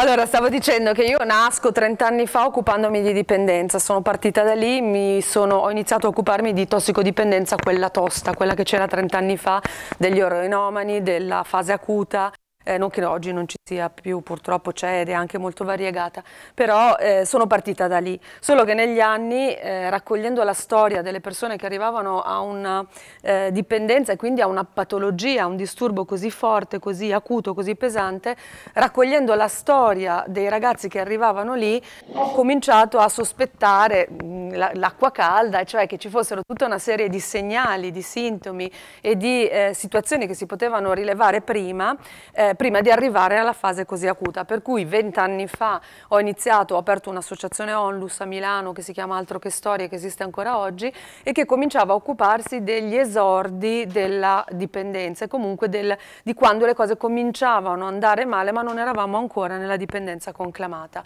Allora, stavo dicendo che io nasco 30 anni fa occupandomi di dipendenza, sono partita da lì, sono, ho iniziato a occuparmi di tossicodipendenza, quella tosta, quella che c'era 30 anni fa, degli oroinomani, della fase acuta eh, non che oggi non ci sia più, purtroppo c'è ed è anche molto variegata, però eh, sono partita da lì, solo che negli anni eh, raccogliendo la storia delle persone che arrivavano a una eh, dipendenza e quindi a una patologia, a un disturbo così forte, così acuto, così pesante, raccogliendo la storia dei ragazzi che arrivavano lì, ho cominciato a sospettare mm, l'acqua calda, cioè che ci fossero tutta una serie di segnali, di sintomi e di eh, situazioni che si potevano rilevare prima eh, prima di arrivare alla fase così acuta. Per cui vent'anni fa ho iniziato, ho aperto un'associazione Onlus a Milano che si chiama Altro che Storie, che esiste ancora oggi, e che cominciava a occuparsi degli esordi della dipendenza e comunque del, di quando le cose cominciavano a andare male ma non eravamo ancora nella dipendenza conclamata.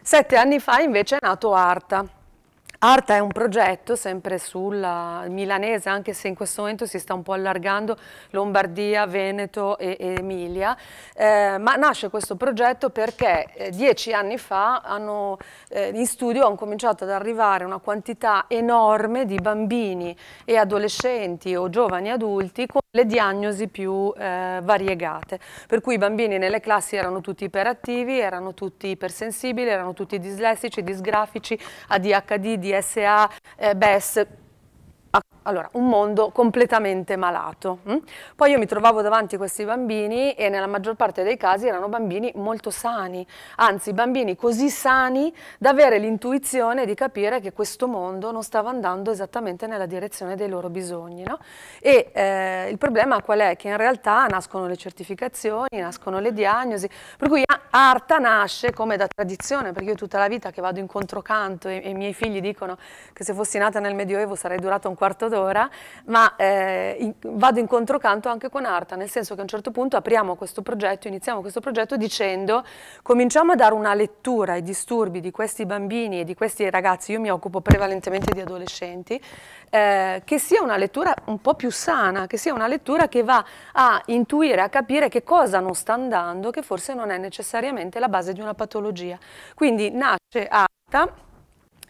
Sette anni fa invece è nato Arta, Arta è un progetto sempre sulla milanese, anche se in questo momento si sta un po' allargando Lombardia, Veneto e, e Emilia, eh, ma nasce questo progetto perché eh, dieci anni fa hanno, eh, in studio hanno cominciato ad arrivare una quantità enorme di bambini e adolescenti o giovani adulti con le diagnosi più eh, variegate, per cui i bambini nelle classi erano tutti iperattivi, erano tutti ipersensibili, erano tutti dislessici, disgrafici, ADHD, di DSA, eh, BES, allora, un mondo completamente malato. Mm? Poi io mi trovavo davanti a questi bambini e nella maggior parte dei casi erano bambini molto sani, anzi bambini così sani da avere l'intuizione di capire che questo mondo non stava andando esattamente nella direzione dei loro bisogni. No? E eh, il problema qual è? Che in realtà nascono le certificazioni, nascono le diagnosi, per cui Arta nasce come da tradizione, perché io tutta la vita che vado in controcanto e, e i miei figli dicono che se fossi nata nel Medioevo sarei durata un quarto d'ora, ma eh, in, vado in controcanto anche con Arta, nel senso che a un certo punto apriamo questo progetto, iniziamo questo progetto dicendo cominciamo a dare una lettura ai disturbi di questi bambini e di questi ragazzi, io mi occupo prevalentemente di adolescenti, eh, che sia una lettura un po' più sana, che sia una lettura che va a intuire, a capire che cosa non sta andando, che forse non è necessariamente la base di una patologia. Quindi nasce Arta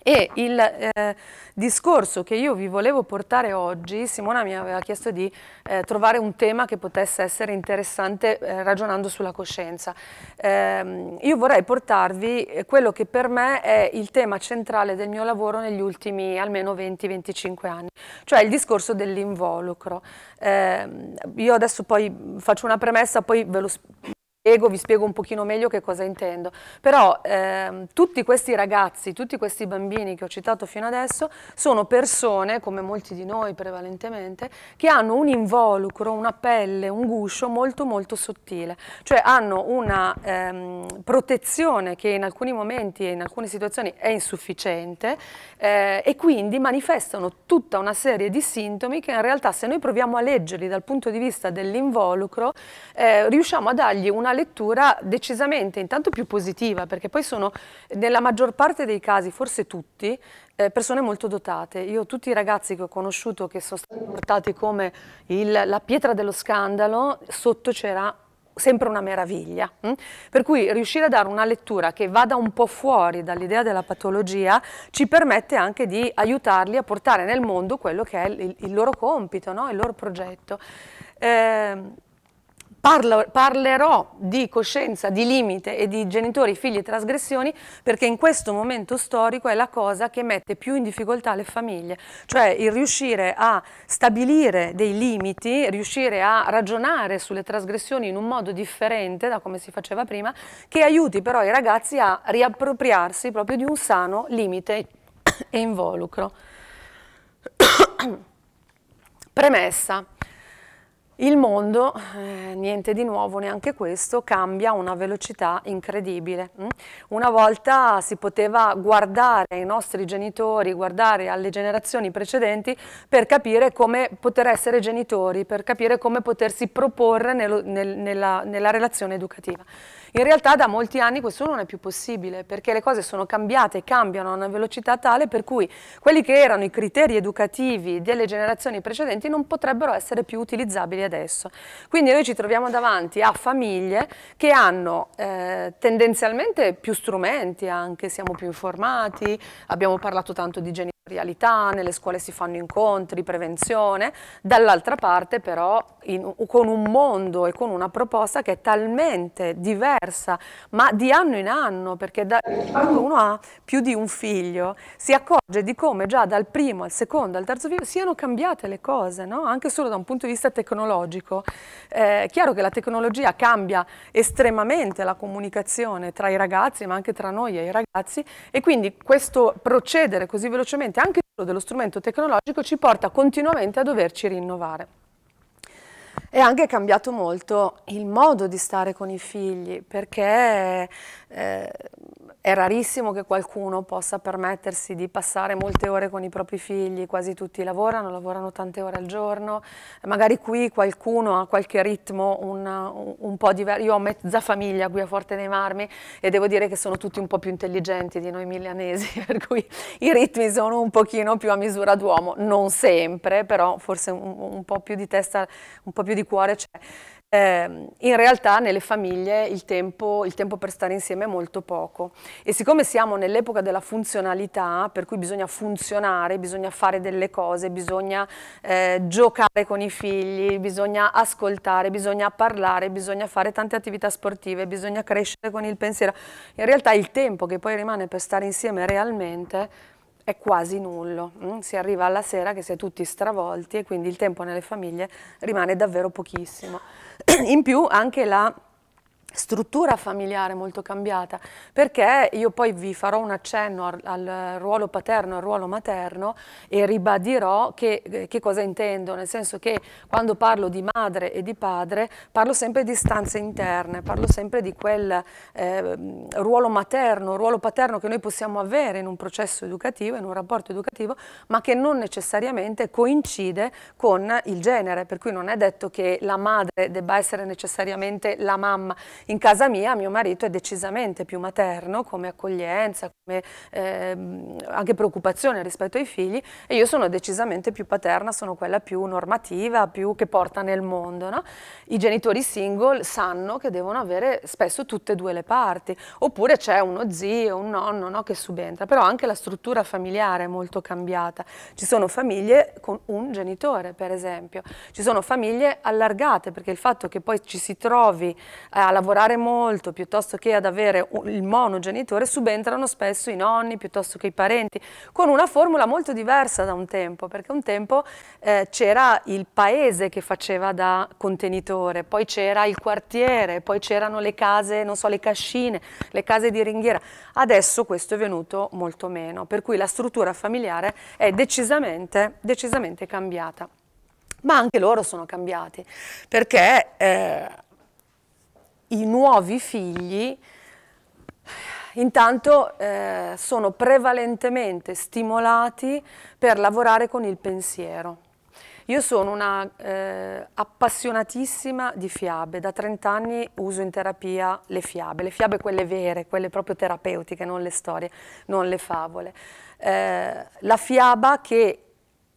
e il eh, discorso che io vi volevo portare oggi, Simona mi aveva chiesto di eh, trovare un tema che potesse essere interessante eh, ragionando sulla coscienza. Ehm, io vorrei portarvi eh, quello che per me è il tema centrale del mio lavoro negli ultimi almeno 20-25 anni, cioè il discorso dell'involucro. Ehm, io adesso poi faccio una premessa, poi ve lo spiego, vi spiego un pochino meglio che cosa intendo, però ehm, tutti questi ragazzi, tutti questi bambini che ho citato fino adesso sono persone, come molti di noi prevalentemente, che hanno un involucro, una pelle, un guscio molto molto sottile, cioè hanno una ehm, protezione che in alcuni momenti e in alcune situazioni è insufficiente eh, e quindi manifestano tutta una serie di sintomi che in realtà se noi proviamo a leggerli dal punto di vista dell'involucro eh, riusciamo a dargli una lettura decisamente intanto più positiva, perché poi sono nella maggior parte dei casi, forse tutti, eh, persone molto dotate. Io tutti i ragazzi che ho conosciuto che sono stati portati come il, la pietra dello scandalo, sotto c'era sempre una meraviglia. Hm? Per cui riuscire a dare una lettura che vada un po' fuori dall'idea della patologia ci permette anche di aiutarli a portare nel mondo quello che è il, il loro compito, no? il loro progetto. Eh, Parlo, parlerò di coscienza, di limite e di genitori, figli e trasgressioni perché in questo momento storico è la cosa che mette più in difficoltà le famiglie, cioè il riuscire a stabilire dei limiti, riuscire a ragionare sulle trasgressioni in un modo differente da come si faceva prima, che aiuti però i ragazzi a riappropriarsi proprio di un sano limite e involucro. Premessa. Il mondo, eh, niente di nuovo neanche questo, cambia a una velocità incredibile. Mm? Una volta si poteva guardare ai nostri genitori, guardare alle generazioni precedenti per capire come poter essere genitori, per capire come potersi proporre nello, nel, nella, nella relazione educativa. In realtà da molti anni questo non è più possibile perché le cose sono cambiate, e cambiano a una velocità tale per cui quelli che erano i criteri educativi delle generazioni precedenti non potrebbero essere più utilizzabili adesso. Quindi noi ci troviamo davanti a famiglie che hanno eh, tendenzialmente più strumenti anche, siamo più informati, abbiamo parlato tanto di genitori realtà, nelle scuole si fanno incontri, prevenzione, dall'altra parte però in, con un mondo e con una proposta che è talmente diversa, ma di anno in anno, perché da, quando uno ha più di un figlio si accorge di come già dal primo al secondo al terzo figlio siano cambiate le cose, no? anche solo da un punto di vista tecnologico. Eh, è chiaro che la tecnologia cambia estremamente la comunicazione tra i ragazzi, ma anche tra noi e i ragazzi, e quindi questo procedere così velocemente anche solo dello strumento tecnologico ci porta continuamente a doverci rinnovare. È anche cambiato molto il modo di stare con i figli, perché eh, è rarissimo che qualcuno possa permettersi di passare molte ore con i propri figli, quasi tutti lavorano, lavorano tante ore al giorno, magari qui qualcuno ha qualche ritmo un, un po' diverso, io ho mezza famiglia qui a Forte dei Marmi e devo dire che sono tutti un po' più intelligenti di noi milanesi, per cui i ritmi sono un pochino più a misura d'uomo, non sempre, però forse un, un po' più di testa, un po' più di cuore c'è. Eh, in realtà nelle famiglie il tempo, il tempo, per stare insieme è molto poco e siccome siamo nell'epoca della funzionalità, per cui bisogna funzionare, bisogna fare delle cose, bisogna eh, giocare con i figli, bisogna ascoltare, bisogna parlare, bisogna fare tante attività sportive, bisogna crescere con il pensiero, in realtà il tempo che poi rimane per stare insieme realmente è quasi nullo, mm? si arriva alla sera che si è tutti stravolti e quindi il tempo nelle famiglie rimane davvero pochissimo. In più anche la struttura familiare molto cambiata, perché io poi vi farò un accenno al, al ruolo paterno e al ruolo materno e ribadirò che, eh, che, cosa intendo, nel senso che quando parlo di madre e di padre parlo sempre di stanze interne, parlo sempre di quel eh, ruolo materno, ruolo paterno che noi possiamo avere in un processo educativo, in un rapporto educativo, ma che non necessariamente coincide con il genere, per cui non è detto che la madre debba essere necessariamente la mamma, in casa mia mio marito è decisamente più materno come accoglienza, come eh, anche preoccupazione rispetto ai figli e io sono decisamente più paterna, sono quella più normativa, più che porta nel mondo. No? I genitori single sanno che devono avere spesso tutte e due le parti, oppure c'è uno zio, un nonno no, che subentra, però anche la struttura familiare è molto cambiata. Ci sono famiglie con un genitore, per esempio, ci sono famiglie allargate, perché il fatto che poi ci si trovi eh, a lavorare lavorare molto piuttosto che ad avere il monogenitore subentrano spesso i nonni piuttosto che i parenti, con una formula molto diversa da un tempo, perché un tempo eh, c'era il paese che faceva da contenitore, poi c'era il quartiere, poi c'erano le case, non so, le cascine, le case di ringhiera. Adesso questo è venuto molto meno, per cui la struttura familiare è decisamente, decisamente cambiata ma anche loro sono cambiati, perché eh, i nuovi figli intanto eh, sono prevalentemente stimolati per lavorare con il pensiero. Io sono una eh, appassionatissima di fiabe, da 30 anni uso in terapia le fiabe, le fiabe quelle vere, quelle proprio terapeutiche, non le storie, non le favole. Eh, la fiaba che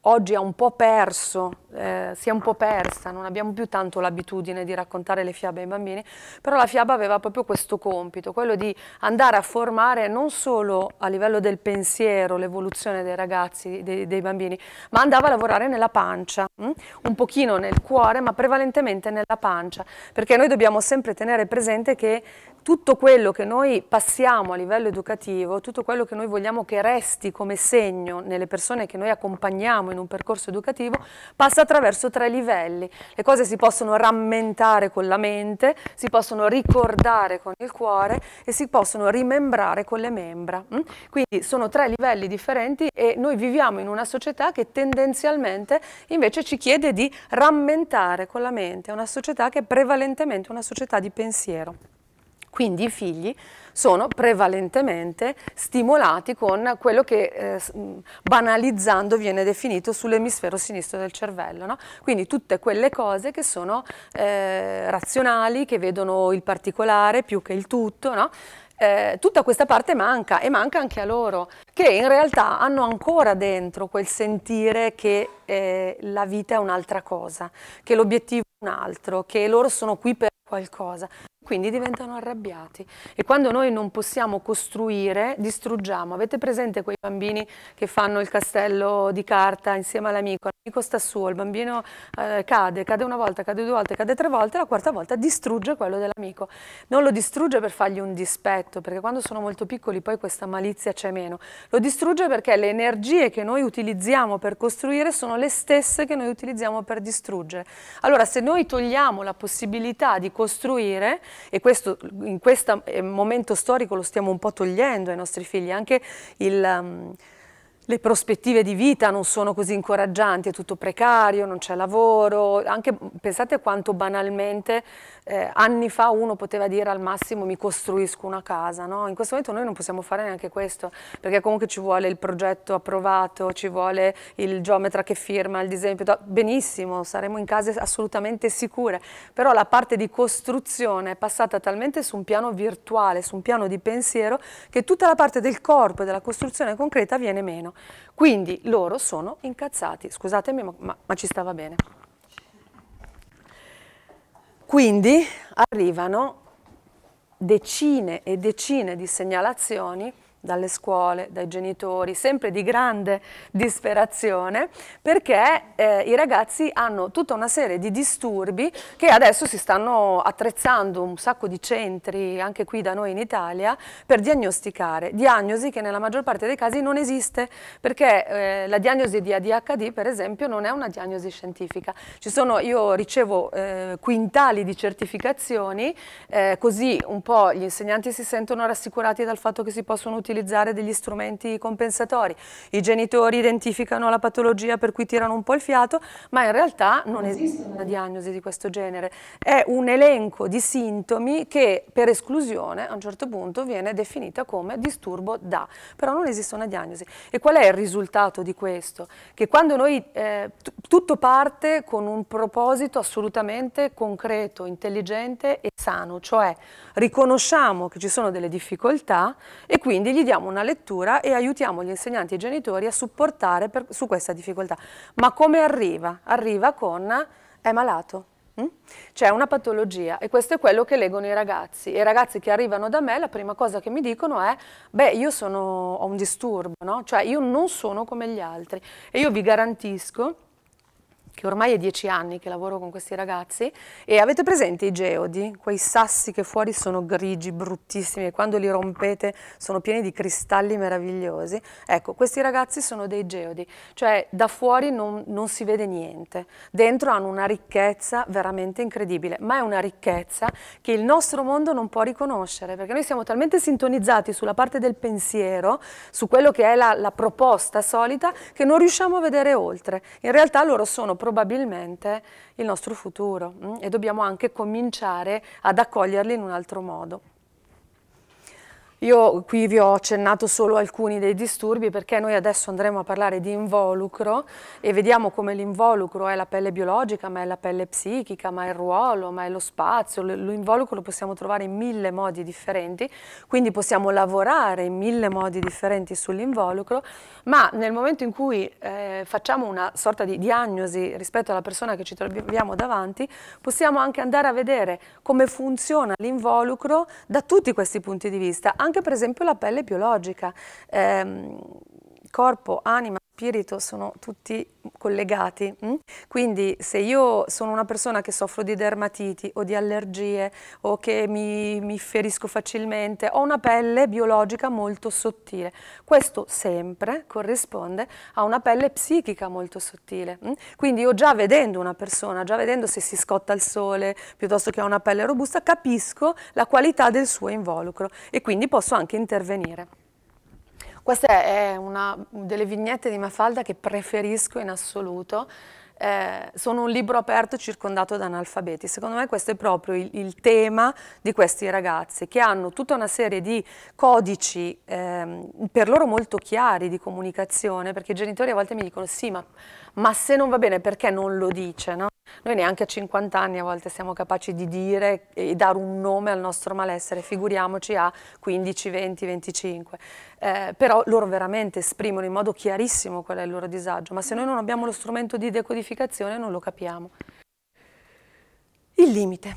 oggi ha un po' perso, eh, si è un po' persa, non abbiamo più tanto l'abitudine di raccontare le fiabe ai bambini, però la fiaba aveva proprio questo compito, quello di andare a formare non solo a livello del pensiero l'evoluzione dei ragazzi, dei, dei, bambini, ma andava a lavorare nella pancia, mh? Mm? un pochino nel cuore, ma prevalentemente nella pancia, perché noi dobbiamo sempre tenere presente che tutto quello che noi passiamo a livello educativo, tutto quello che noi vogliamo che resti come segno nelle persone che noi accompagniamo in un percorso educativo, passa attraverso tre livelli. Le cose si possono rammentare con la mente, si possono ricordare con il cuore e si possono rimembrare con le membra. Mm? Quindi sono tre livelli differenti e noi viviamo in una società che tendenzialmente invece ci chiede di rammentare con la mente, è una società che è prevalentemente una società di pensiero. Quindi i figli sono prevalentemente stimolati con quello che eh, mm, banalizzando viene definito sull'emisfero sinistro del cervello. No? Quindi tutte quelle cose che sono eh, razionali, che vedono il particolare più che il tutto. No? Eh, tutta questa parte manca e manca anche a loro, che in realtà hanno ancora dentro quel sentire che eh, la vita è un'altra cosa, che l'obiettivo è un altro, che loro sono qui per qualcosa. Quindi diventano arrabbiati e quando noi non possiamo costruire, distruggiamo. Avete presente quei bambini che fanno il castello di carta insieme all'amico? L'amico sta su, il bambino eh, cade, cade una volta, cade due volte, cade tre volte, la quarta volta distrugge quello dell'amico. Non lo distrugge per fargli un dispetto, perché quando sono molto piccoli poi questa malizia c'è meno. Lo distrugge perché le energie che noi utilizziamo per costruire sono le stesse che noi utilizziamo per distruggere. Allora se noi togliamo la possibilità di costruire, e questo, in questo eh, momento storico lo stiamo un po' togliendo ai nostri figli, anche il... Um, le prospettive di vita non sono così incoraggianti, è tutto precario, non c'è lavoro, anche pensate quanto banalmente eh, anni fa uno poteva dire al massimo mi costruisco una casa, no? in questo momento noi non possiamo fare neanche questo, perché comunque ci vuole il progetto approvato, ci vuole il geometra che firma, il disegno, benissimo, saremo in case assolutamente sicure, però la parte di costruzione è passata talmente su un piano virtuale, su un piano di pensiero, che tutta la parte del corpo e della costruzione concreta viene meno. Quindi loro sono incazzati, scusatemi ma, ma ci stava bene. Quindi arrivano decine e decine di segnalazioni dalle scuole, dai genitori, sempre di grande disperazione, perché eh, i ragazzi hanno tutta una serie di disturbi che adesso si stanno attrezzando un sacco di centri, anche qui da noi in Italia, per diagnosticare. Diagnosi che nella maggior parte dei casi non esiste, perché eh, la diagnosi di ADHD, per esempio, non è una diagnosi scientifica. Sono, io ricevo eh, quintali di certificazioni, eh, così un po' gli insegnanti si sentono rassicurati dal fatto che si possono utilizzare utilizzare degli strumenti compensatori. I genitori identificano la patologia per cui tirano un po' il fiato, ma in realtà non esiste una diagnosi di questo genere. È un elenco di sintomi che per esclusione a un certo punto viene definita come disturbo da, però non esiste una diagnosi. E qual è il risultato di questo? Che quando noi eh, tutto parte con un proposito assolutamente concreto, intelligente e sano, cioè riconosciamo che ci sono delle difficoltà e quindi gli diamo una lettura e aiutiamo gli insegnanti e i genitori a supportare per, su questa difficoltà. Ma come arriva? Arriva con è malato. Mm? C'è una patologia e questo è quello che leggono i ragazzi. I ragazzi che arrivano da me, la prima cosa che mi dicono è: Beh, io sono, ho un disturbo, no? cioè io non sono come gli altri. E io vi garantisco che ormai è dieci anni che lavoro con questi ragazzi, e avete presente i geodi, quei sassi che fuori sono grigi, bruttissimi, e quando li rompete sono pieni di cristalli meravigliosi? Ecco, questi ragazzi sono dei geodi, cioè da fuori non, non si vede niente, dentro hanno una ricchezza veramente incredibile, ma è una ricchezza che il nostro mondo non può riconoscere, perché noi siamo talmente sintonizzati sulla parte del pensiero, su quello che è la, la proposta solita, che non riusciamo a vedere oltre. In realtà loro sono probabilmente il nostro futuro mh? Mm? e dobbiamo anche cominciare ad accoglierli in un altro modo. Io qui vi ho accennato solo alcuni dei disturbi perché noi adesso andremo a parlare di involucro e vediamo come l'involucro è la pelle biologica, ma è la pelle psichica, ma è il ruolo, ma è lo spazio. L'involucro lo possiamo trovare in mille modi differenti, quindi possiamo lavorare in mille modi differenti sull'involucro, ma nel momento in cui eh, facciamo una sorta di diagnosi rispetto alla persona che ci troviamo davanti, possiamo anche andare a vedere come funziona l'involucro da tutti questi punti di vista, anche per esempio la pelle biologica, eh, corpo, anima, spirito sono tutti collegati. Mm? Quindi se io sono una persona che soffro di dermatiti o di allergie o che mi, mi ferisco facilmente, ho una pelle biologica molto sottile. Questo sempre corrisponde a una pelle psichica molto sottile. Mm? Quindi io già vedendo una persona, già vedendo se si scotta al sole piuttosto che ha una pelle robusta, capisco la qualità del suo involucro e quindi posso anche intervenire. Questa è una delle vignette di Mafalda che preferisco in assoluto. Eh, sono un libro aperto circondato da analfabeti. Secondo me questo è proprio il, il tema di questi ragazzi che hanno tutta una serie di codici eh, per loro molto chiari di comunicazione perché i genitori a volte mi dicono sì ma ma se non va bene perché non lo dice? No? Noi neanche a 50 anni a volte siamo capaci di dire e dare un nome al nostro malessere, figuriamoci a 15, 20, 25. Eh, però loro veramente esprimono in modo chiarissimo qual è il loro disagio, ma se noi non abbiamo lo strumento di decodificazione non lo capiamo. Il limite.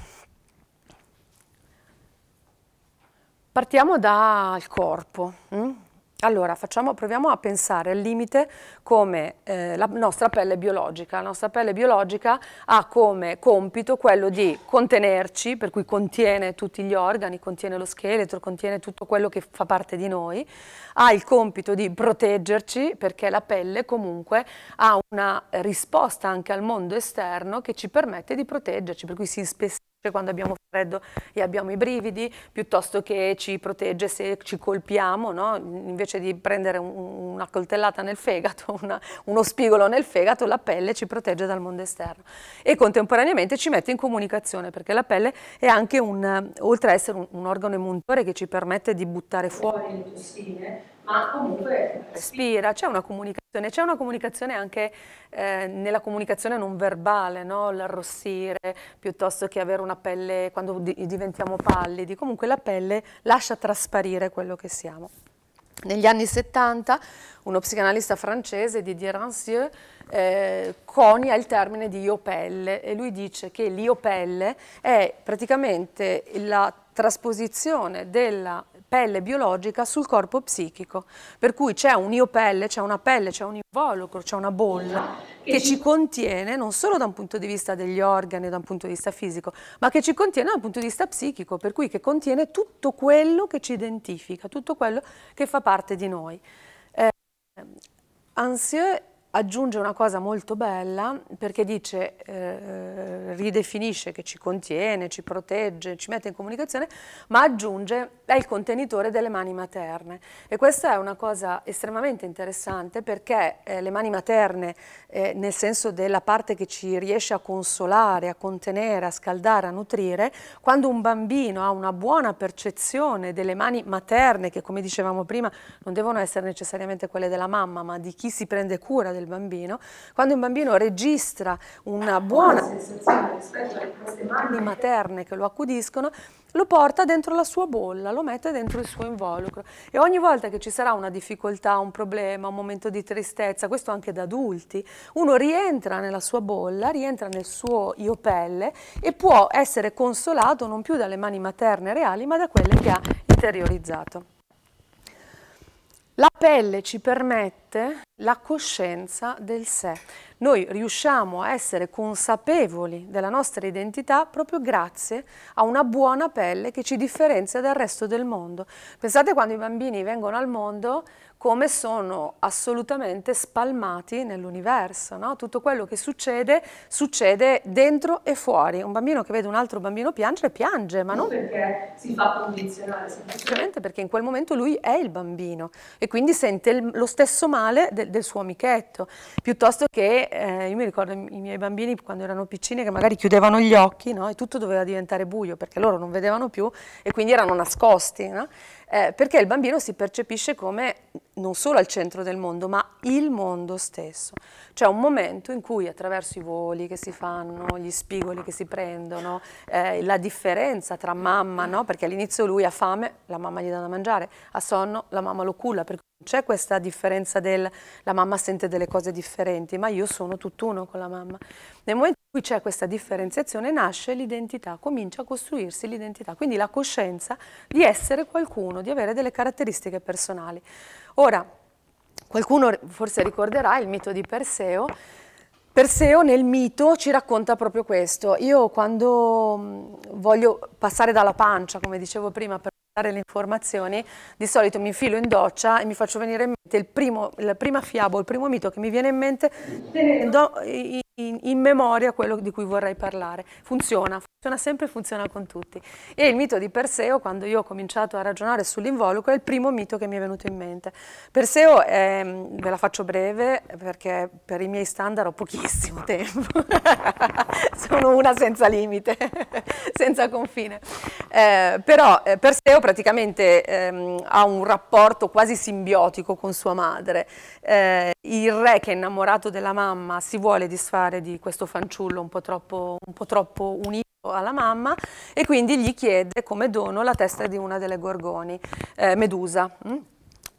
Partiamo dal corpo. Hm? Allora, facciamo, proviamo a pensare al limite come eh, la nostra pelle biologica. La nostra pelle biologica ha come compito quello di contenerci, per cui contiene tutti gli organi, contiene lo scheletro, contiene tutto quello che fa parte di noi, ha il compito di proteggerci perché la pelle comunque ha una risposta anche al mondo esterno che ci permette di proteggerci, per cui si spessisce quando abbiamo freddo e abbiamo i brividi, piuttosto che ci protegge se ci colpiamo, no? invece di prendere un, una coltellata nel fegato, una, uno spigolo nel fegato, la pelle ci protegge dal mondo esterno e contemporaneamente ci mette in comunicazione perché la pelle è anche un, oltre a essere un, un organo immunitore che ci permette di buttare fuori le tossine, ma comunque respira, c'è una comunicazione, c'è una comunicazione anche eh, nella comunicazione non verbale, no? l'arrossire piuttosto che avere una pelle quando di diventiamo pallidi, comunque la pelle lascia trasparire quello che siamo. Negli anni 70 uno psicanalista francese, Didier Rancieux, eh, conia il termine di iopelle e lui dice che l'iopelle è praticamente la trasposizione della pelle biologica sul corpo psichico, per cui c'è un un'iopelle, c'è una pelle, c'è un involucro, c'è una bolla che ci contiene non solo da un punto di vista degli organi, da un punto di vista fisico, ma che ci contiene da un punto di vista psichico, per cui che contiene tutto quello che ci identifica, tutto quello che fa parte di noi. Eh, Ansieux aggiunge una cosa molto bella perché dice, eh, eh, ridefinisce che ci contiene, ci protegge, ci mette in comunicazione, ma aggiunge è il contenitore delle mani materne. E questa è una cosa estremamente interessante perché eh, le mani materne, eh, nel senso della parte che ci riesce a consolare, a contenere, a scaldare, a nutrire, quando un bambino ha una buona percezione delle mani materne, che come dicevamo prima non devono essere necessariamente quelle della mamma, ma di chi si prende cura, del bambino, quando un bambino registra una buona sensazione rispetto alle mani materne che lo accudiscono, lo porta dentro la sua bolla, lo mette dentro il suo involucro e ogni volta che ci sarà una difficoltà, un problema, un momento di tristezza, questo anche da adulti, uno rientra nella sua bolla, rientra nel suo io pelle e può essere consolato non più dalle mani materne reali ma da quelle che ha interiorizzato. La pelle ci permette la coscienza del sé. Noi riusciamo a essere consapevoli della nostra identità proprio grazie a una buona pelle che ci differenzia dal resto del mondo. Pensate quando i bambini vengono al mondo come sono assolutamente spalmati nell'universo. No? Tutto quello che succede, succede dentro e fuori. Un bambino che vede un altro bambino piangere, piange, ma non... Perché si fa condizionare. Semplicemente perché in quel momento lui è il bambino e quindi sente il, lo stesso male de, del suo amichetto. Piuttosto che, eh, io mi ricordo i miei bambini quando erano piccini che magari chiudevano gli occhi no? e tutto doveva diventare buio perché loro non vedevano più e quindi erano nascosti. No? eh, perché il bambino si percepisce come non solo al centro del mondo, ma il mondo stesso. C'è un momento in cui attraverso i voli che si fanno, gli spigoli che si prendono, eh, la differenza tra mamma, no? perché all'inizio lui ha fame, la mamma gli dà da mangiare, ha sonno, la mamma lo culla, per cui c'è questa differenza del la mamma sente delle cose differenti, ma io sono tutt'uno con la mamma. Nel momento in cui c'è questa differenziazione nasce l'identità, comincia a costruirsi l'identità, quindi la coscienza di essere qualcuno, di avere delle caratteristiche personali. Ora, qualcuno forse ricorderà il mito di Perseo, Perseo nel mito ci racconta proprio questo. Io quando voglio passare dalla pancia, come dicevo prima, per dare le informazioni, di solito mi infilo in doccia e mi faccio venire in mente il primo, la prima fiaba, il primo mito che mi viene in mente, tenendo in, in, in, memoria quello di cui vorrei parlare. Funziona, funziona sempre e funziona con tutti. E il mito di Perseo, quando io ho cominciato a ragionare sull'involucro, è il primo mito che mi è venuto in mente. Perseo, è, ve la faccio breve perché per i miei standard ho pochissimo tempo, sono una senza limite, senza confine. Eh, però eh, Perseo praticamente ehm, ha un rapporto quasi simbiotico con sua madre. Eh, il re che è innamorato della mamma si vuole disfare di questo fanciullo un po' troppo, un po troppo unito alla mamma e quindi gli chiede come dono la testa di una delle gorgoni, eh, Medusa. Mm?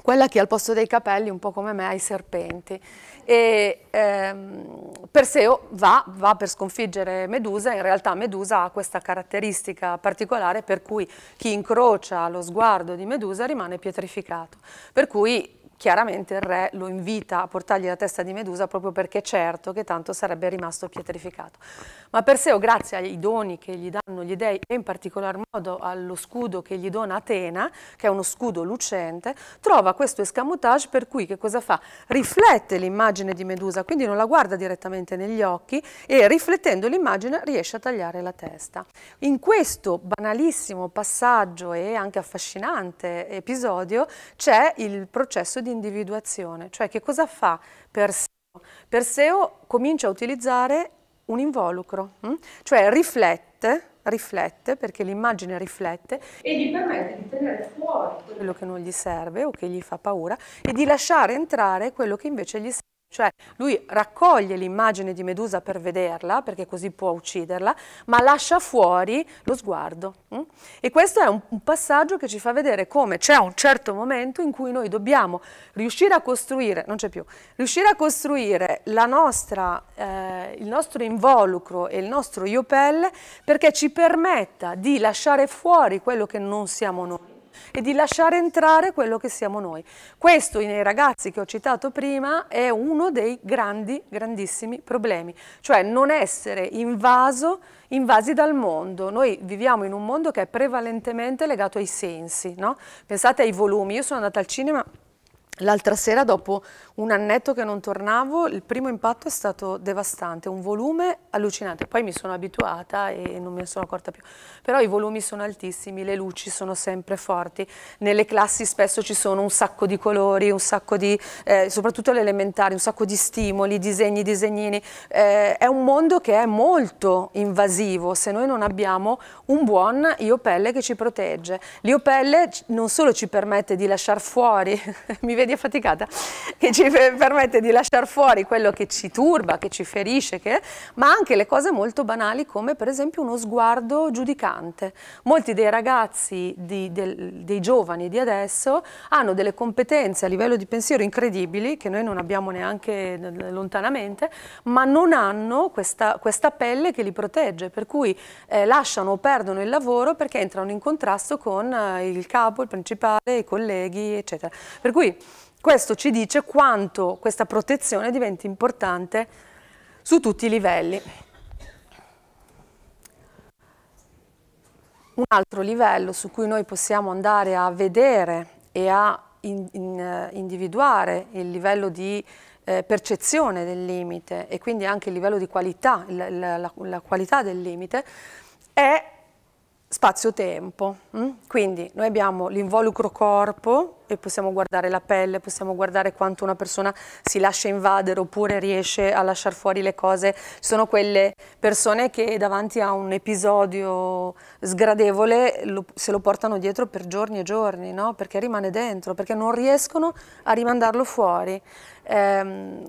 quella che al posto dei capelli, un po' come me, ha i serpenti. E, ehm, Perseo va, va per sconfiggere Medusa, in realtà Medusa ha questa caratteristica particolare per cui chi incrocia lo sguardo di Medusa rimane pietrificato, per cui chiaramente il re lo invita a portargli la testa di Medusa proprio perché è certo che tanto sarebbe rimasto pietrificato. Ma Perseo, grazie ai doni che gli danno gli dei e in particolar modo allo scudo che gli dona Atena, che è uno scudo lucente, trova questo escamotage per cui che cosa fa? Riflette l'immagine di Medusa, quindi non la guarda direttamente negli occhi e riflettendo l'immagine riesce a tagliare la testa. In questo banalissimo passaggio e anche affascinante episodio c'è il processo di di individuazione, cioè che cosa fa Perseo? Perseo comincia a utilizzare un involucro, hm? cioè riflette, riflette, perché l'immagine riflette e gli permette di tenere fuori quello che non gli serve o che gli fa paura e di lasciare entrare quello che invece gli serve cioè lui raccoglie l'immagine di Medusa per vederla, perché così può ucciderla, ma lascia fuori lo sguardo. Mm? E questo è un, passaggio che ci fa vedere come c'è un certo momento in cui noi dobbiamo riuscire a costruire, non c'è più, riuscire a costruire nostra, eh, il nostro involucro e il nostro io pelle perché ci permetta di lasciare fuori quello che non siamo noi e di lasciare entrare quello che siamo noi. Questo nei ragazzi che ho citato prima è uno dei grandi, grandissimi problemi, cioè non essere invaso, invasi dal mondo. Noi viviamo in un mondo che è prevalentemente legato ai sensi, no? pensate ai volumi, io sono andata al cinema L'altra sera dopo un annetto che non tornavo, il primo impatto è stato devastante, un volume allucinante, poi mi sono abituata e non me ne sono accorta più, però i volumi sono altissimi, le luci sono sempre forti, nelle classi spesso ci sono un sacco di colori, un sacco di, eh, soprattutto alle elementari, un sacco di stimoli, disegni, disegnini, eh, è un mondo che è molto invasivo se noi non abbiamo un buon Iopelle che ci protegge. L'Iopelle non solo ci permette di lasciare fuori, mi vedi affaticata, che ci permette di lasciare fuori quello che ci turba, che ci ferisce, che... ma anche le cose molto banali come per esempio uno sguardo giudicante. Molti dei ragazzi, di, del, dei giovani di adesso, hanno delle competenze a livello di pensiero incredibili, che noi non abbiamo neanche lontanamente, ma non hanno questa, questa pelle che li protegge, per cui eh, lasciano o perdono il lavoro perché entrano in contrasto con eh, il capo, il principale, i colleghi, eccetera. Per cui questo ci dice quanto questa protezione diventi importante su tutti i livelli. Un altro livello su cui noi possiamo andare a vedere e a in, in, eh, individuare il livello di eh, percezione del limite e quindi anche il livello di qualità, la, la, la qualità del limite, è spazio-tempo. Mm? Quindi noi abbiamo l'involucro corpo e possiamo guardare la pelle, possiamo guardare quanto una persona si lascia invadere oppure riesce a lasciare fuori le cose. Ci sono quelle persone che davanti a un episodio sgradevole lo, se lo portano dietro per giorni e giorni, no? perché rimane dentro, perché non riescono a rimandarlo fuori. Ehm,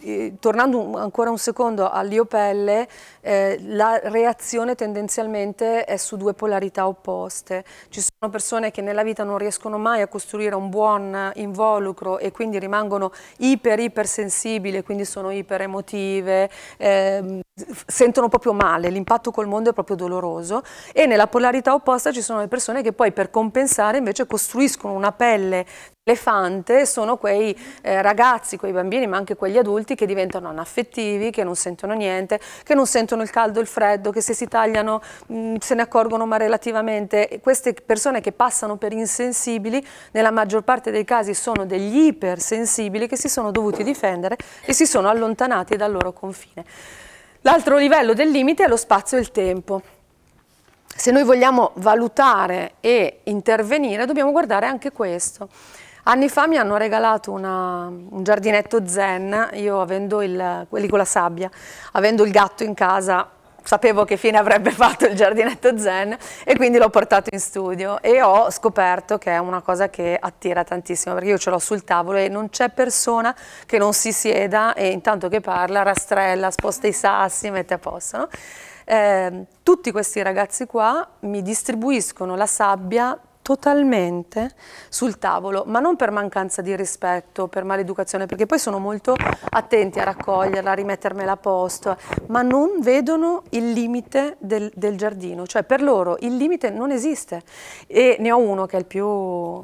eh, tornando un, ancora un secondo all'iopelle, eh, la reazione tendenzialmente è su due polarità opposte. Ci sono persone che nella vita non riescono mai a costruire un buon involucro e quindi rimangono iper ipersensibili, quindi sono iper emotive, eh, sentono proprio male, l'impatto col mondo è proprio doloroso e nella polarità opposta ci sono le persone che poi per compensare invece costruiscono una pelle elefante sono quei eh, ragazzi, quei bambini, ma anche quegli adulti che diventano anaffettivi, che non sentono niente, che non sentono il caldo, e il freddo, che se si tagliano mh, mm, se ne accorgono ma relativamente. E queste persone che passano per insensibili, nella maggior parte dei casi sono degli ipersensibili che si sono dovuti difendere e si sono allontanati dal loro confine. L'altro livello del limite è lo spazio e il tempo se noi vogliamo valutare e intervenire dobbiamo guardare anche questo. Anni fa mi hanno regalato una, un giardinetto zen, io avendo il, quelli con la sabbia, avendo il gatto in casa, sapevo che fine avrebbe fatto il giardinetto zen e quindi l'ho portato in studio e ho scoperto che è una cosa che attira tantissimo perché io ce l'ho sul tavolo e non c'è persona che non si sieda e intanto che parla rastrella, sposta i sassi, mette a posto. No? Eh, tutti questi ragazzi qua mi distribuiscono la sabbia totalmente sul tavolo, ma non per mancanza di rispetto, per maleducazione, perché poi sono molto attenti a raccoglierla, a rimettermela a posto, ma non vedono il limite del, del giardino, cioè per loro il limite non esiste. E ne ho uno che è il più,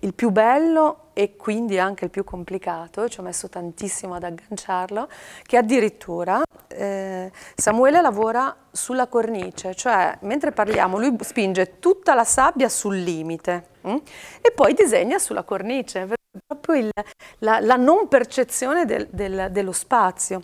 il più bello e quindi anche il più complicato, ci ho messo tantissimo ad agganciarlo, che addirittura eh, Samuele lavora sulla cornice, cioè mentre parliamo lui spinge tutta la sabbia sul limite mh? Mm? e poi disegna sulla cornice, proprio il, la, la, non percezione del, del, dello spazio.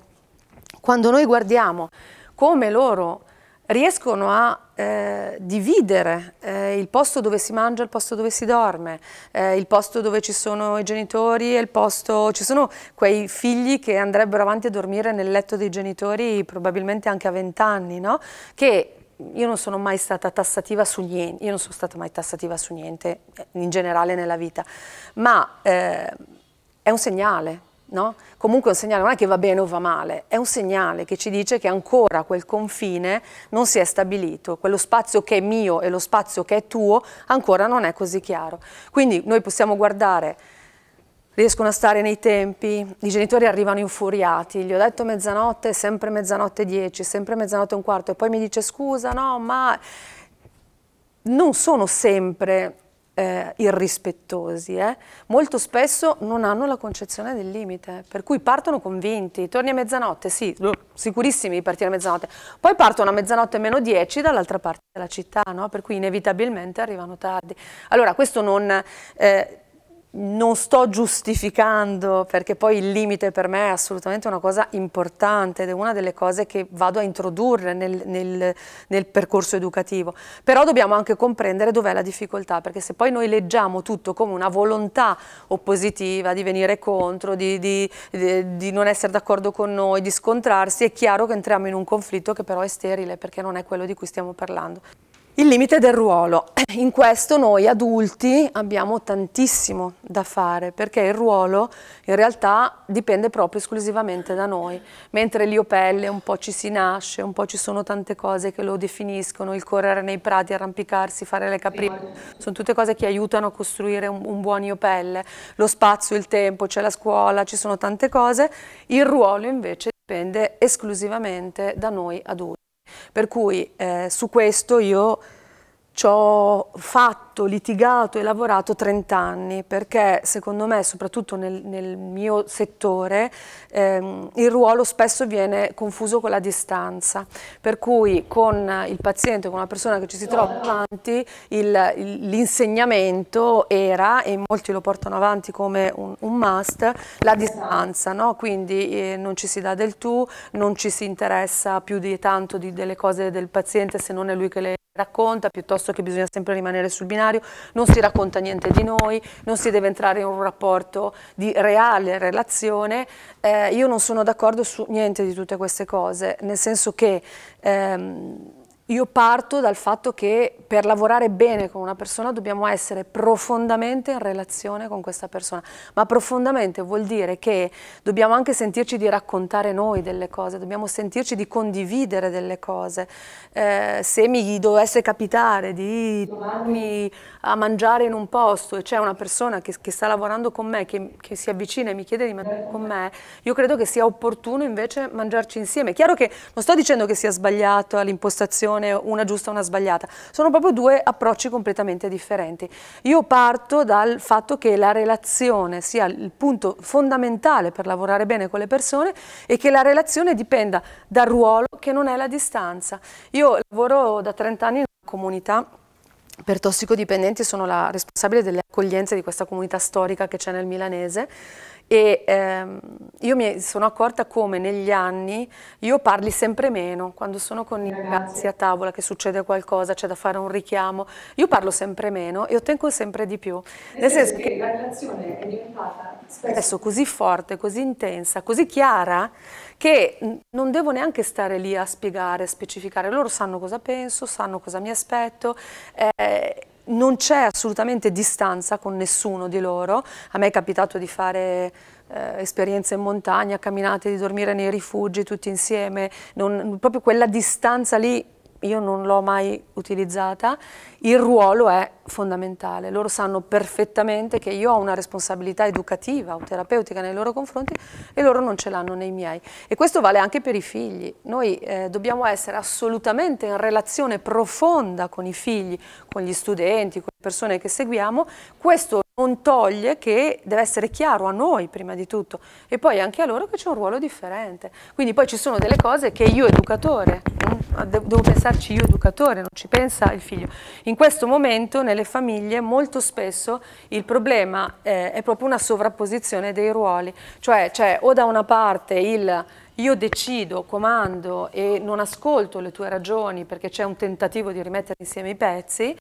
Quando noi guardiamo come loro riescono a eh, dividere eh, il posto dove si mangia, e il posto dove si dorme, eh, il posto dove ci sono i genitori e il posto... ci sono quei figli che andrebbero avanti a dormire nel letto dei genitori probabilmente anche a vent'anni, no? Che io non sono mai stata tassativa su niente, io non sono stata mai tassativa su niente in generale nella vita, ma eh, è un segnale, no? comunque un segnale non è che va bene o va male, è un segnale che ci dice che ancora quel confine non si è stabilito, quello spazio che è mio e lo spazio che è tuo ancora non è così chiaro. Quindi noi possiamo guardare riescono a stare nei tempi, i genitori arrivano infuriati, gli ho detto mezzanotte, sempre mezzanotte 10, sempre mezzanotte un quarto e poi mi dice scusa, no, ma non sono sempre eh, irrispettosi, eh, molto spesso non hanno la concezione del limite, per cui partono convinti, torni a mezzanotte, sì, sicurissimi di partire a mezzanotte, poi partono a mezzanotte meno 10 dall'altra parte della città, no? per cui inevitabilmente arrivano tardi. Allora questo non... Eh, non sto giustificando perché poi il limite per me è assolutamente una cosa importante ed è una delle cose che vado a introdurre nel, nel, nel percorso educativo, però dobbiamo anche comprendere dov'è la difficoltà perché se poi noi leggiamo tutto come una volontà oppositiva di venire contro, di, di, di, di non essere d'accordo con noi, di scontrarsi, è chiaro che entriamo in un conflitto che però è sterile perché non è quello di cui stiamo parlando. Il limite del ruolo. In questo noi adulti abbiamo tantissimo da fare perché il ruolo in realtà dipende proprio esclusivamente da noi, mentre l'iopelle un po' ci si nasce, un po' ci sono tante cose che lo definiscono, il correre nei prati, arrampicarsi, fare le caprine, sono tutte cose che aiutano a costruire un, un buon iopelle, lo spazio, il tempo, c'è la scuola, ci sono tante cose, il ruolo invece dipende esclusivamente da noi adulti. Per cui eh, su questo io ci ho fatto litigato, litigato e lavorato 30 anni perché secondo me, soprattutto nel, nel mio settore, ehm, il ruolo spesso viene confuso con la distanza, per cui con il paziente, con la persona che ci si trova davanti, l'insegnamento era, e molti lo portano avanti come un, un must, la distanza, no? quindi eh, non ci si dà del tu, non ci si interessa più di tanto di, delle cose del paziente se non è lui che le racconta, piuttosto che bisogna sempre rimanere sul binario straordinario, non si racconta niente di noi, non si deve entrare in un rapporto di reale relazione. Eh, io non sono d'accordo su niente di tutte queste cose, nel senso che ehm, io parto dal fatto che per lavorare bene con una persona dobbiamo essere profondamente in relazione con questa persona, ma profondamente vuol dire che dobbiamo anche sentirci di raccontare noi delle cose, dobbiamo sentirci di condividere delle cose. Eh, se mi dovesse capitare di trovarmi a mangiare in un posto e c'è una persona che, che, sta lavorando con me, che, che si avvicina e mi chiede di mangiare con me, io credo che sia opportuno invece mangiarci insieme. È chiaro che non sto dicendo che sia sbagliato l'impostazione, decisione, una giusta, una sbagliata. Sono proprio due approcci completamente differenti. Io parto dal fatto che la relazione sia il punto fondamentale per lavorare bene con le persone e che la relazione dipenda dal ruolo che non è la distanza. Io lavoro da 30 anni in una comunità per tossicodipendenti sono la responsabile delle accoglienze di questa comunità storica che c'è nel Milanese e ehm, io mi sono accorta come negli anni io parli sempre meno, quando sono con i ragazzi a tavola che succede qualcosa, c'è da fare un richiamo, io parlo sempre meno e ottengo sempre di più. Nel, senso, senso che la relazione è diventata spesso, spesso così forte, così intensa, così chiara che non devo neanche stare lì a spiegare, a specificare, loro sanno cosa penso, sanno cosa mi aspetto. Eh, non c'è assolutamente distanza con nessuno di loro. A me è capitato di fare eh, esperienze in montagna, camminate, di dormire nei rifugi tutti insieme, non, proprio quella distanza lì io non l'ho mai utilizzata, il ruolo è fondamentale. Loro sanno perfettamente che io ho una responsabilità educativa o terapeutica nei loro confronti e loro non ce l'hanno nei miei. E questo vale anche per i figli. Noi eh, dobbiamo essere assolutamente in relazione profonda con i figli, con gli studenti, con le persone che seguiamo. Questo non toglie che deve essere chiaro a noi prima di tutto e poi anche a loro che c'è un ruolo differente. Quindi poi ci sono delle cose che io educatore devo pensarci io educatore, non ci pensa il figlio. In questo momento nelle famiglie molto spesso il problema eh, è proprio una sovrapposizione dei ruoli, cioè, cioè o da una parte il io decido, comando e non ascolto le tue ragioni perché c'è un tentativo di rimettere insieme i pezzi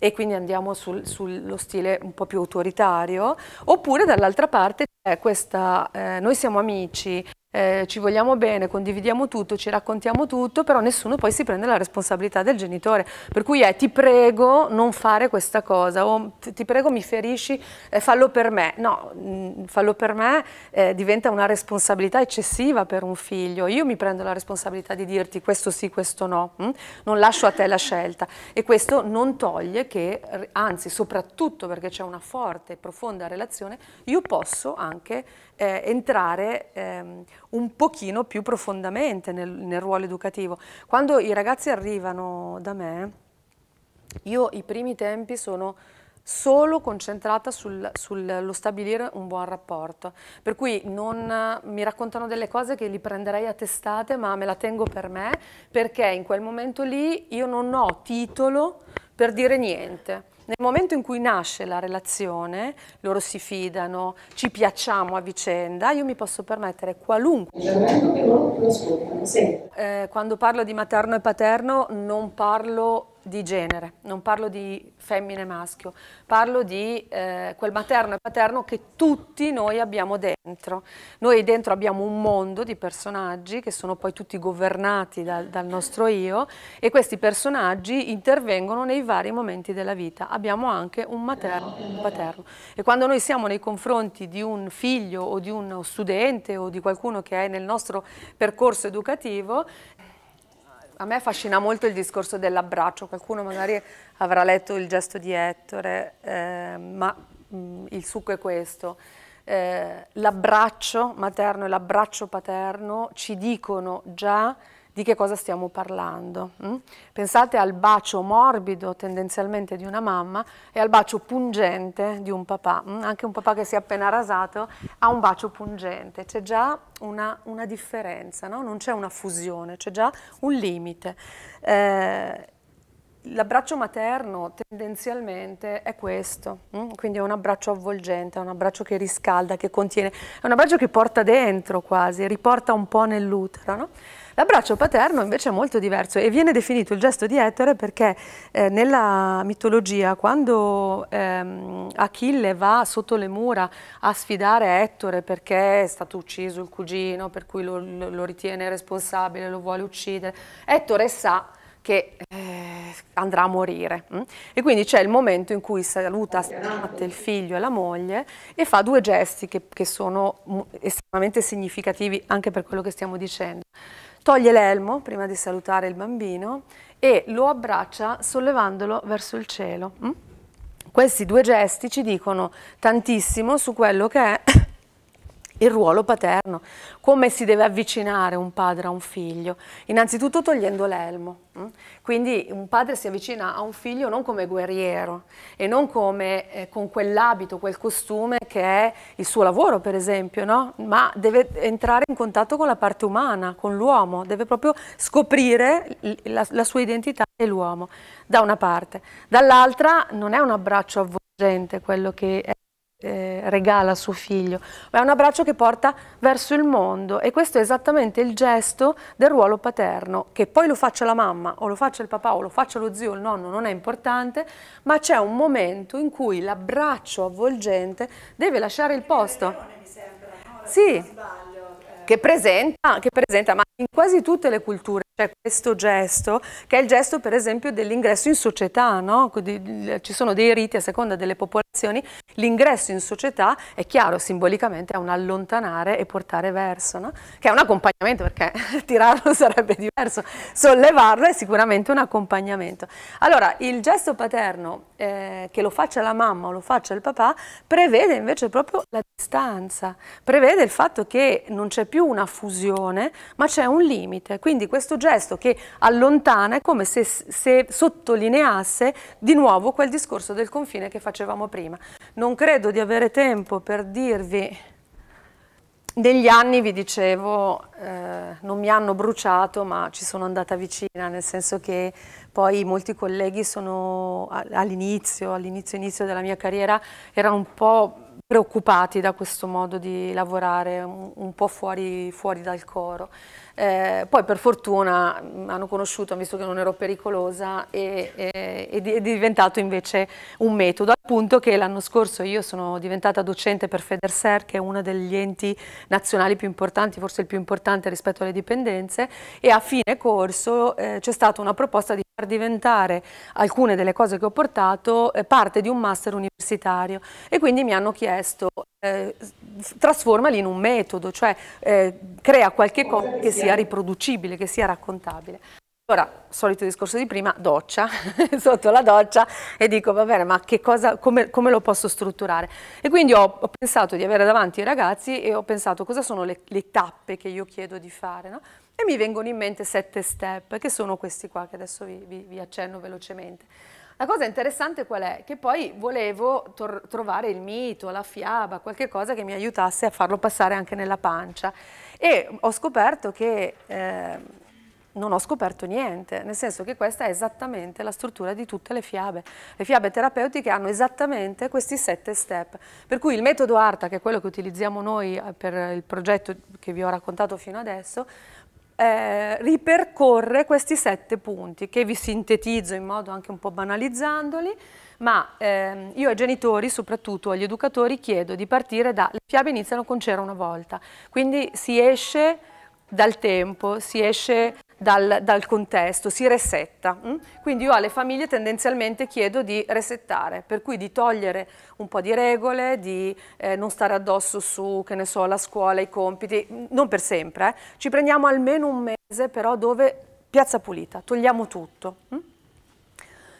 e quindi andiamo sul, sullo stile un po' più autoritario, oppure dall'altra parte c'è questa eh, noi siamo amici, eh, ci vogliamo bene, condividiamo tutto, ci raccontiamo tutto, però nessuno poi si prende la responsabilità del genitore. Per cui è ti prego non fare questa cosa o ti prego mi ferisci, eh, fallo per me. No, mh, mm, fallo per me eh, diventa una responsabilità eccessiva per un figlio. Io mi prendo la responsabilità di dirti questo sì, questo no. Mh? Mm? Non lascio a te la scelta. E questo non toglie che, anzi, soprattutto perché c'è una forte e profonda relazione, io posso anche eh, entrare ehm, un pochino più profondamente nel, nel ruolo educativo. Quando i ragazzi arrivano da me, io i primi tempi sono solo concentrata sullo sul, stabilire un buon rapporto, per cui non, mi raccontano delle cose che li prenderei a testate ma me la tengo per me perché in quel momento lì io non ho titolo per dire niente. Nel momento in cui nasce la relazione, loro si fidano, ci piacciamo a vicenda, io mi posso permettere qualunque. Che loro Eh, quando parlo di materno e paterno non parlo di genere, non parlo di femmine e maschio, parlo di eh, quel materno e paterno che tutti noi abbiamo dentro. Noi dentro abbiamo un mondo di personaggi che sono poi tutti governati dal, dal nostro io e questi personaggi intervengono nei vari momenti della vita. Abbiamo anche un materno e un paterno. E quando noi siamo nei confronti di un figlio o di uno studente o di qualcuno che è nel nostro percorso educativo, a me affascina molto il discorso dell'abbraccio, qualcuno magari avrà letto il gesto di Ettore, eh, ma mh, mm, il succo è questo. Eh, l'abbraccio materno e l'abbraccio paterno ci dicono già di che cosa stiamo parlando. Mm? Pensate al bacio morbido tendenzialmente di una mamma e al bacio pungente di un papà. Mm? Anche un papà che si è appena rasato ha un bacio pungente. C'è già una, una differenza, no? non c'è una fusione, c'è già un limite. Eh, L'abbraccio materno tendenzialmente è questo, mm? quindi è un abbraccio avvolgente, è un abbraccio che riscalda, che contiene, è un abbraccio che porta dentro quasi, riporta un po' nell'utero. No? L'abbraccio paterno invece è molto diverso e viene definito il gesto di Ettore perché eh, nella mitologia quando ehm, Achille va sotto le mura a sfidare Ettore perché è stato ucciso il cugino, per cui lo, lo ritiene responsabile, lo vuole uccidere, Ettore sa che eh, andrà a morire. Mm? E quindi c'è il momento in cui saluta il figlio e la moglie e fa due gesti che, che sono estremamente significativi anche per quello che stiamo dicendo. Toglie l'elmo prima di salutare il bambino e lo abbraccia sollevandolo verso il cielo. Mm? Questi due gesti ci dicono tantissimo su quello che è il ruolo paterno, come si deve avvicinare un padre a un figlio, innanzitutto togliendo l'elmo. Mm? Quindi un padre si avvicina a un figlio non come guerriero e non come eh, con quell'abito, quel costume che è il suo lavoro per esempio, no? ma deve entrare in contatto con la parte umana, con l'uomo, deve proprio scoprire la, la sua identità e l'uomo, da una parte. Dall'altra non è un abbraccio avvolgente quello che è eh, regala a suo figlio, ma è un abbraccio che porta verso il mondo e questo è esattamente il gesto del ruolo paterno, che poi lo faccia la mamma o lo faccia il papà o lo faccia lo zio o il nonno, non è importante, ma c'è un momento in cui l'abbraccio avvolgente deve lasciare il posto. Sembra, no? Sì, che presenta, ah, che presenta, ma in quasi tutte le culture cioè questo gesto, che è il gesto per esempio dell'ingresso in società, no? ci sono dei riti a seconda delle popolazioni, l'ingresso in società è chiaro simbolicamente è un allontanare e portare verso, no? che è un accompagnamento perché tirarlo sarebbe diverso, sollevarlo è sicuramente un accompagnamento. Allora il gesto paterno, eh, che lo faccia la mamma o lo faccia il papà, prevede invece proprio la distanza, prevede il fatto che non c'è più una fusione ma c'è un limite, quindi questo gesto che allontana, è come se, se sottolineasse di nuovo quel discorso del confine che facevamo prima. Non credo di avere tempo per dirvi negli anni vi dicevo eh, non mi hanno bruciato ma ci sono andata vicina nel senso che poi molti colleghi sono all'inizio all'inizio inizio della mia carriera erano un po' preoccupati da questo modo di lavorare un, un po' fuori, fuori dal coro eh, poi per fortuna mi mm, hanno conosciuto, visto che non ero pericolosa e, e, eh, è diventato invece un metodo. Appunto che l'anno scorso io sono diventata docente per Federser, che è uno degli enti nazionali più importanti, forse il più importante rispetto alle dipendenze, e a fine corso eh, c'è stata una proposta di far diventare alcune delle cose che ho portato eh, parte di un master universitario e quindi mi hanno chiesto eh, trasformali in un metodo, cioè eh, crea qualche cosa che sia riproducibile, che sia raccontabile. Allora, solito discorso di prima, doccia, sotto la doccia e dico va bene ma cosa, come, come, lo posso strutturare? E quindi ho, ho, pensato di avere davanti i ragazzi e ho pensato cosa sono le, le tappe che io chiedo di fare no? e mi vengono in mente sette step che sono questi qua che adesso vi, vi, vi accenno velocemente. La cosa interessante qual è? Che poi volevo trovare il mito, la fiaba, qualche cosa che mi aiutasse a farlo passare anche nella pancia. E ho scoperto che eh, non ho scoperto niente, nel senso che questa è esattamente la struttura di tutte le fiabe. Le fiabe terapeutiche hanno esattamente questi sette step, per cui il metodo ARTA, che è quello che utilizziamo noi eh, per il progetto che vi ho raccontato fino adesso, eh, ripercorre questi sette punti che vi sintetizzo in modo anche un po' banalizzandoli, ma ehm, io ai genitori, soprattutto agli educatori, chiedo di partire da... Le fiabe iniziano con c'era una volta, quindi si esce dal tempo, si esce dal, dal contesto, si resetta. Mm? Quindi io alle famiglie tendenzialmente chiedo di resettare, per cui di togliere un po' di regole, di eh, non stare addosso su, che ne so, la scuola, i compiti, mm, non per sempre, eh. ci prendiamo almeno un mese però dove piazza pulita, togliamo tutto. Mh? Mm?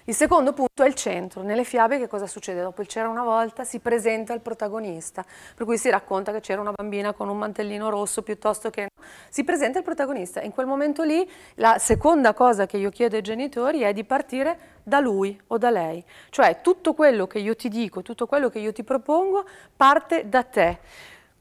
Il secondo punto è il centro. Nelle fiabe che cosa succede? Dopo il c'era una volta si presenta il protagonista, per cui si racconta che c'era una bambina con un mantellino rosso piuttosto che... Si presenta il protagonista. In quel momento lì la seconda cosa che io chiedo ai genitori è di partire da lui o da lei. Cioè tutto quello che io ti dico, tutto quello che io ti propongo parte da te.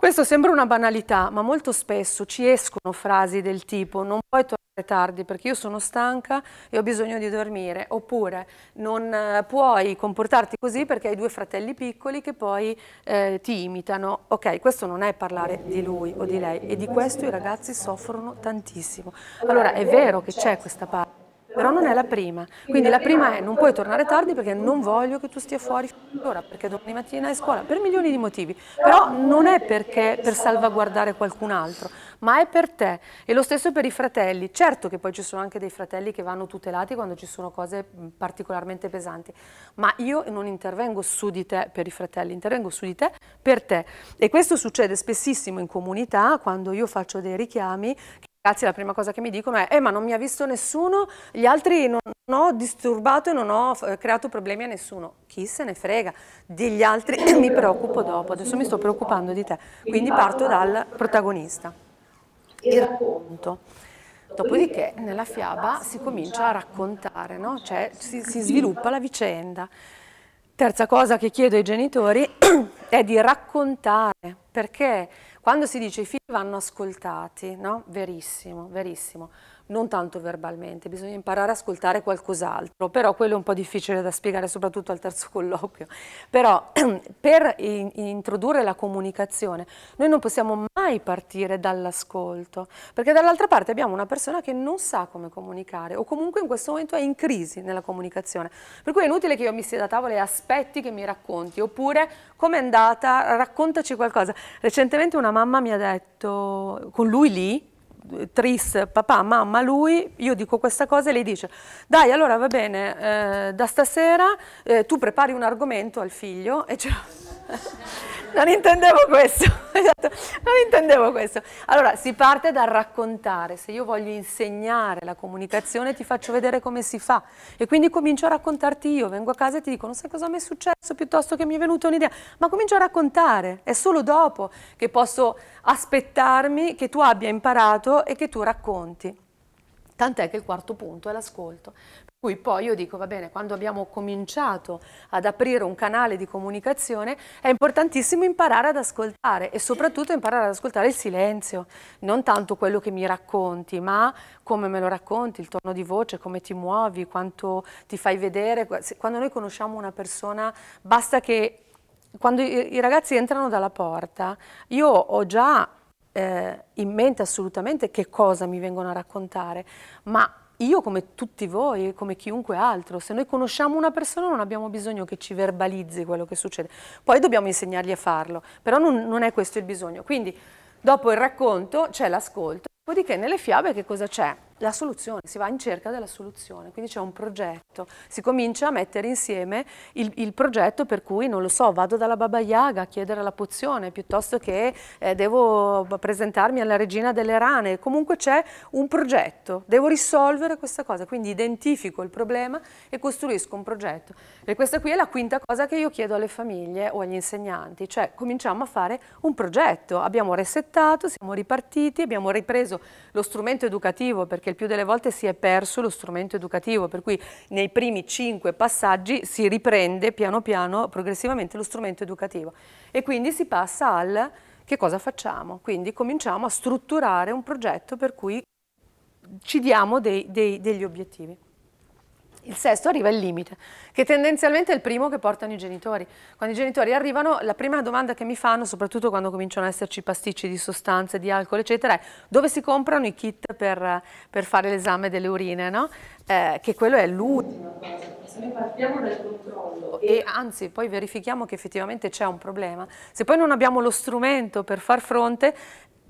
Questo sembra una banalità, ma molto spesso ci escono frasi del tipo non puoi tornare tardi perché io sono stanca e ho bisogno di dormire, oppure non eh, puoi comportarti così perché hai due fratelli piccoli che poi eh, ti imitano. Ok, questo non è parlare di lui o di lei e di questo i ragazzi soffrono tantissimo. Allora è vero che c'è questa parte però non è la prima. Quindi la prima è non puoi tornare tardi perché non voglio che tu stia fuori ora, perché domani mattina è scuola, per milioni di motivi. Però non è perché per salvaguardare qualcun altro, ma è per te. E lo stesso per i fratelli. Certo che poi ci sono anche dei fratelli che vanno tutelati quando ci sono cose particolarmente pesanti, ma io non intervengo su di te per i fratelli, intervengo su di te per te. E questo succede spessissimo in comunità quando io faccio dei richiami ragazzi la prima cosa che mi dicono è eh, ma non mi ha visto nessuno, gli altri non ho disturbato e non ho eh, creato problemi a nessuno. Chi se ne frega? Degli altri mi preoccupo dopo, adesso mi sto preoccupando di te. Quindi parto dal protagonista. Il racconto. Dopodiché nella fiaba si comincia a raccontare, no? cioè si, si sviluppa la vicenda. Terza cosa che chiedo ai genitori è di raccontare, perché quando si dice i figli vanno ascoltati, no? Verissimo, verissimo non tanto verbalmente, bisogna imparare a ascoltare qualcos'altro, però quello è un po' difficile da spiegare soprattutto al terzo colloquio. Però per in introdurre la comunicazione noi non possiamo mai partire dall'ascolto, perché dall'altra parte abbiamo una persona che non sa come comunicare o comunque in questo momento è in crisi nella comunicazione. Per cui è inutile che io mi sieda da tavola e aspetti che mi racconti, oppure com'è andata, raccontaci qualcosa. Recentemente una mamma mi ha detto, con lui lì, tris, papà, mamma, lui, io dico questa cosa e lei dice, dai allora va bene, eh, da stasera eh, tu prepari un argomento al figlio e ce non intendevo questo, esatto, non intendevo questo. Allora, si parte dal raccontare, se io voglio insegnare la comunicazione ti faccio vedere come si fa e quindi comincio a raccontarti io, vengo a casa e ti dico non sai cosa mi è successo piuttosto che mi è venuta un'idea, ma comincio a raccontare, è solo dopo che posso aspettarmi che tu abbia imparato e che tu racconti. Tant'è che il quarto punto è l'ascolto, cui poi io dico, va bene, quando abbiamo cominciato ad aprire un canale di comunicazione è importantissimo imparare ad ascoltare e soprattutto imparare ad ascoltare il silenzio, non tanto quello che mi racconti, ma come me lo racconti, il tono di voce, come ti muovi, quanto ti fai vedere. Quando noi conosciamo una persona, basta che quando i ragazzi entrano dalla porta, io ho già eh, in mente assolutamente che cosa mi vengono a raccontare, ma io come tutti voi, come chiunque altro, se noi conosciamo una persona non abbiamo bisogno che ci verbalizzi quello che succede, poi dobbiamo insegnargli a farlo, però non, non è questo il bisogno. Quindi dopo il racconto c'è l'ascolto, dopodiché nelle fiabe che cosa c'è? la soluzione, si va in cerca della soluzione, quindi c'è un progetto, si comincia a mettere insieme il, il, progetto per cui, non lo so, vado dalla Baba Yaga a chiedere la pozione piuttosto che eh, devo presentarmi alla regina delle rane, comunque c'è un progetto, devo risolvere questa cosa, quindi identifico il problema e costruisco un progetto. E questa qui è la quinta cosa che io chiedo alle famiglie o agli insegnanti, cioè cominciamo a fare un progetto, abbiamo resettato, siamo ripartiti, abbiamo ripreso lo strumento educativo perché il più delle volte si è perso lo strumento educativo, per cui nei primi cinque passaggi si riprende piano piano progressivamente lo strumento educativo e quindi si passa al che cosa facciamo, quindi cominciamo a strutturare un progetto per cui ci diamo dei, dei, degli obiettivi. Il sesto arriva il limite, che tendenzialmente è il primo che portano i genitori. Quando i genitori arrivano, la prima domanda che mi fanno, soprattutto quando cominciano ad esserci pasticci di sostanze, di alcol, eccetera, è dove si comprano i kit per, per fare l'esame delle urine, no? eh, che quello è l'ultima cosa. Se noi partiamo dal controllo e... e anzi poi verifichiamo che effettivamente c'è un problema, se poi non abbiamo lo strumento per far fronte,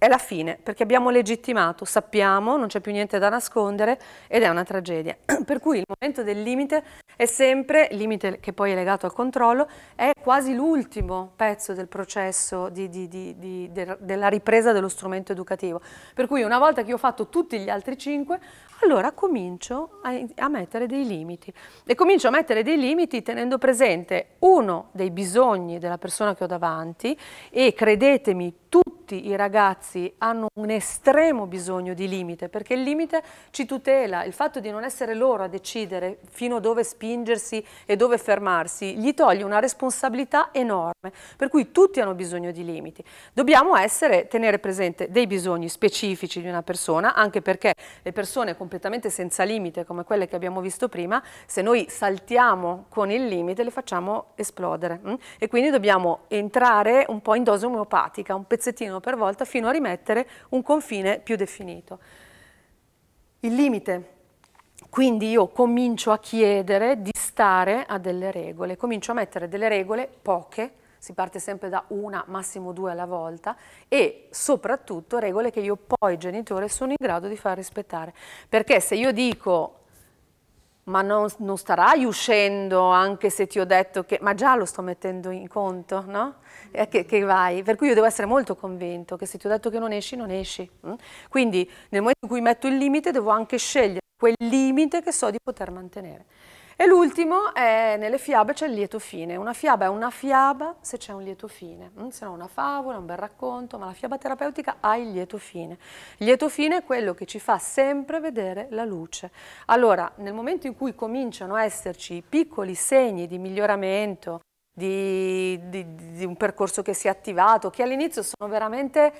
è la fine, perché abbiamo legittimato, sappiamo, non c'è più niente da nascondere ed è una tragedia. Per cui il momento del limite è sempre, limite che poi è legato al controllo, è quasi l'ultimo pezzo del processo di, di, di, de, della ripresa dello strumento educativo. Per cui una volta che io ho fatto tutti gli altri cinque, allora comincio a, a mettere dei limiti. E comincio a mettere dei limiti tenendo presente uno dei bisogni della persona che ho davanti e credetemi tutti i ragazzi hanno un estremo bisogno di limite, perché il limite ci tutela, il fatto di non essere loro a decidere fino a dove spingersi e dove fermarsi, gli toglie una responsabilità enorme, per cui tutti hanno bisogno di limiti. Dobbiamo essere, tenere presente dei bisogni specifici di una persona, anche perché le persone completamente senza limite, come quelle che abbiamo visto prima, se noi saltiamo con il limite le facciamo esplodere. Mm? E quindi dobbiamo entrare un po' in dose omeopatica, un pezzettino pezzettino per volta fino a rimettere un confine più definito. Il limite. Quindi io comincio a chiedere di stare a delle regole, comincio a mettere delle regole poche, si parte sempre da una, massimo due alla volta e soprattutto regole che io poi genitore sono in grado di far rispettare. Perché se io dico ma non, non, starai uscendo anche se ti ho detto che, ma già lo sto mettendo in conto, no? Eh, che, che, vai, per cui io devo essere molto convinto che se ti ho detto che non esci, non esci. Mm? Quindi nel momento in cui metto il limite devo anche scegliere quel limite che so di poter mantenere. E l'ultimo è nelle fiabe c'è il lieto fine. Una fiaba è una fiaba se c'è un lieto fine, mm, se no una favola, un bel racconto, ma la fiaba terapeutica ha il lieto fine. Il lieto fine è quello che ci fa sempre vedere la luce. Allora, nel momento in cui cominciano a esserci piccoli segni di miglioramento, di, di, di un percorso che si è attivato, che all'inizio sono veramente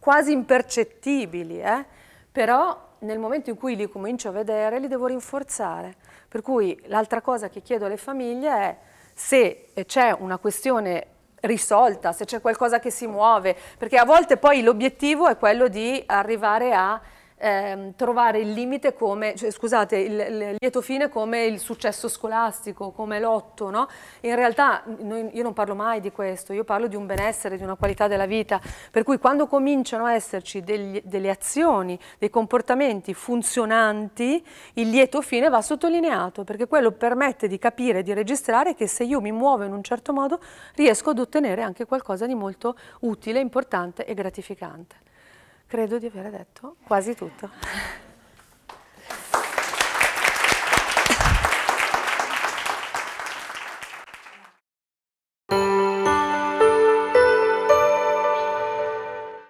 quasi impercettibili, eh? però nel momento in cui li comincio a vedere li devo rinforzare. Per cui l'altra cosa che chiedo alle famiglie è se c'è una questione risolta, se c'è qualcosa che si muove, perché a volte poi l'obiettivo è quello di arrivare a ehm, trovare il limite come, cioè, scusate, il, il, lieto fine come il successo scolastico, come l'otto, no? In realtà noi, io non parlo mai di questo, io parlo di un benessere, di una qualità della vita, per cui quando cominciano a esserci degli, delle azioni, dei comportamenti funzionanti, il lieto fine va sottolineato, perché quello permette di capire, di registrare che se io mi muovo in un certo modo riesco ad ottenere anche qualcosa di molto utile, importante e gratificante. Credo di aver detto quasi tutto.